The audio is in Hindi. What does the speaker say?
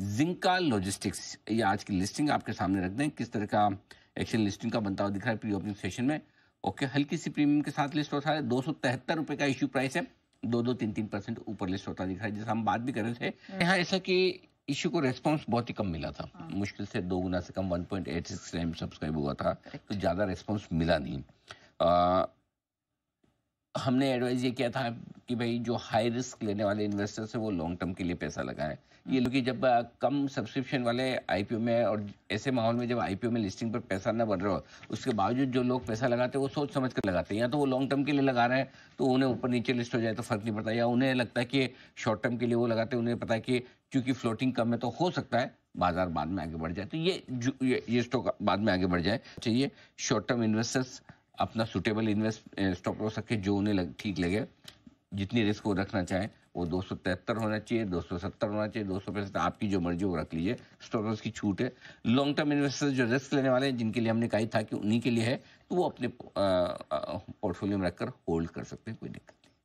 जिंका लॉजिस्टिक्स ये आज की लिस्टिंग आपके सामने रख दें किस तरह का एक्शन लिस्टिंग का बनता हुआ दिख रहा है प्री ओपनिंग सेशन में ओके हल्की सी प्रीमियम के साथ लिस्ट होता है दो सौ तिहत्तर रुपये का इश्यू प्राइस है दो दो तीन तीन परसेंट ऊपर लिस्ट होता दिख रहा है जैसे हम बात भी कर रहे थे हम्म। यहाँ ऐसा कि इश्यू को रेस्पॉन्स बहुत ही कम मिला था हाँ। मुश्किल से दो गुना से कम 1.86 point eight six time subscribe हुआ था तो ज़्यादा रेस्पॉन्स मिला नहीं आ, हमने एडवाइज ये किया था कि भाई जो हाई रिस्क लेने वाले इन्वेस्टर्स हैं वो लॉन्ग टर्म के लिए पैसा लगाएं ये लोग जब कम सब्सक्रिप्शन वाले आईपीओ में और ऐसे माहौल में जब आईपीओ में लिस्टिंग पर पैसा ना बढ़ रहा हो उसके बावजूद जो लोग पैसा लगाते हैं वो सोच समझ कर लगाते हैं या तो वो लॉन्ग टर्म के लिए लगा रहे हैं तो उन्हें ऊपर नीचे लिस्ट हो जाए तो फर्क नहीं पड़ता या उन्हें लगता है कि शॉर्ट टर्म के लिए वो लगाते हैं उन्हें पता है कि चूंकि फ्लोटिंग कम है तो हो सकता है बाजार बाद में आगे बढ़ जाए तो ये ये, स्टॉक बाद में आगे बढ़ जाए चाहिए शॉर्ट टर्म इन्वेस्टर्स अपना सुटेबल इन्वेस्ट स्टॉक हो सके जो उन्हें ठीक लगे जितनी रिस्क वो रखना चाहें वो दो सौ तिहत्तर होना चाहिए दो सौ सत्तर होना चाहिए दो सौ पैंसठ आपकी जो मर्जी वो रख लीजिए स्टॉकर्स की छूट है लॉन्ग टर्म इन्वेस्टर्स जो रिस्क लेने वाले हैं जिनके लिए हमने कहा था कि उन्हीं के लिए है तो वो अपने पोर्टफोलियो में रखकर होल्ड कर सकते हैं कोई दिक्कत नहीं